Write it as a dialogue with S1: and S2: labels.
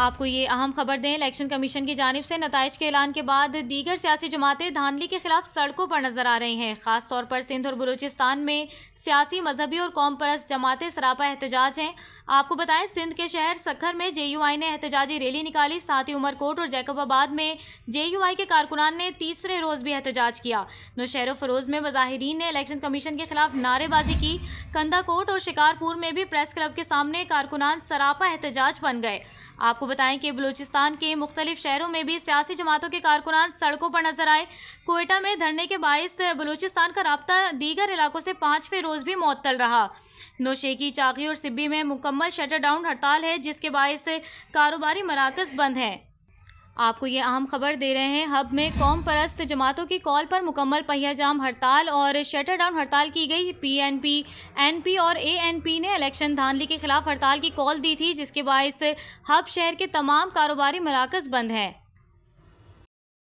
S1: आपको ये अहम खबर दें इलेक्शन कमीशन की जानब से नतज के ऐलान के बाद दीगर सियासी जमातें धांधली के खिलाफ सड़कों पर नजर आ रही हैं तौर पर सिंध और बलूचिस्तान में सियासी मजहबी और कौम परस्त जमातें सरापा एहतजाज हैं आपको बताएं सिंध के शहर सखर में जे यू आई ने एहतजाजी रैली निकाली साथ ही उमरकोट और जैकबाबाद में जे यू आई के कारकुनान ने तीसरे रोज़ भी एहतजाज किया नौशहर फरोज़ में मजाहरीन ने इलेक्शन कमीशन के खिलाफ नारेबाजी की कंदाकोट और शिकारपुर में भी प्रेस क्लब के सामने कारकुनान सरापा एहतजाज बन गए आपको बताएं कि बलूचिस्तान के मुख्तलिफ शहरों में भी सियासी जमातों के कारकुनान सड़कों पर नजर आए कोयटा में धरने के बायस बलूचिस्तान का रबता दीगर इलाकों से पाँचवें रोज़ भी मअतल रहा नोशेकी चाकी और सिब्बी में मुकम्मल शटर डाउन हड़ताल है जिसके बायस कारोबारी मराकज बंद हैं आपको ये अहम खबर दे रहे हैं हब में कौम परस्त जमातों की कॉल पर मुकम्मल पहिया जाम हड़ताल और शटर डाउन हड़ताल की गई पीएनपी एनपी और एएनपी ने इलेक्शन धांधली के खिलाफ हड़ताल की कॉल दी थी जिसके बायस हब शहर के तमाम कारोबारी मराकज़ बंद हैं